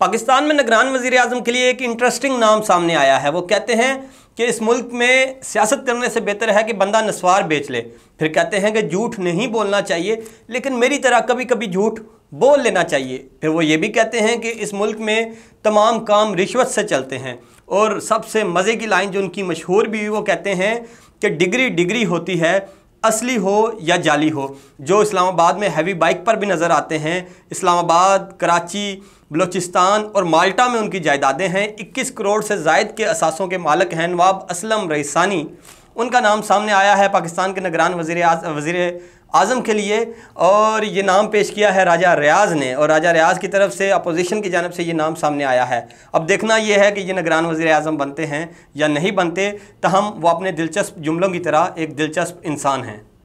पाकिस्तान में नगरान वजीर अजम के लिए एक इंटरेस्टिंग नाम सामने आया है वो कहते हैं कि इस मुल्क में सियासत करने से बेहतर है कि बंदा नस्वार बेच ले फिर कहते हैं कि झूठ नहीं बोलना चाहिए लेकिन मेरी तरह कभी कभी झूठ बोल लेना चाहिए फिर वो ये भी कहते हैं कि इस मुल्क में तमाम काम रिश्वत से चलते हैं और सबसे मज़े की लाइन जो उनकी मशहूर भी हुई वो कहते हैं कि डिग्री डिग्री होती है असली हो या जाली हो जो इस्लामाबाद में हैवी बाइक पर भी नज़र आते हैं इस्लामाबाद कराची बलूचिस्तान और माल्टा में उनकी जायदादें हैं 21 करोड़ से जायद के असासों के मालक हैं नवाब असलम रईसानी उनका नाम सामने आया है पाकिस्तान के निगरान वजीर वजीर आज़म के लिए और ये नाम पेश किया है राजा रियाज ने और राजा रियाज की तरफ से अपोजिशन की जानब से ये नाम सामने आया है अब देखना यह है कि ये निगरान वजीर अजम बनते हैं या नहीं बनते तो हम वो अपने दिलचस्प जुमलों की तरह एक दिलचस्प इंसान हैं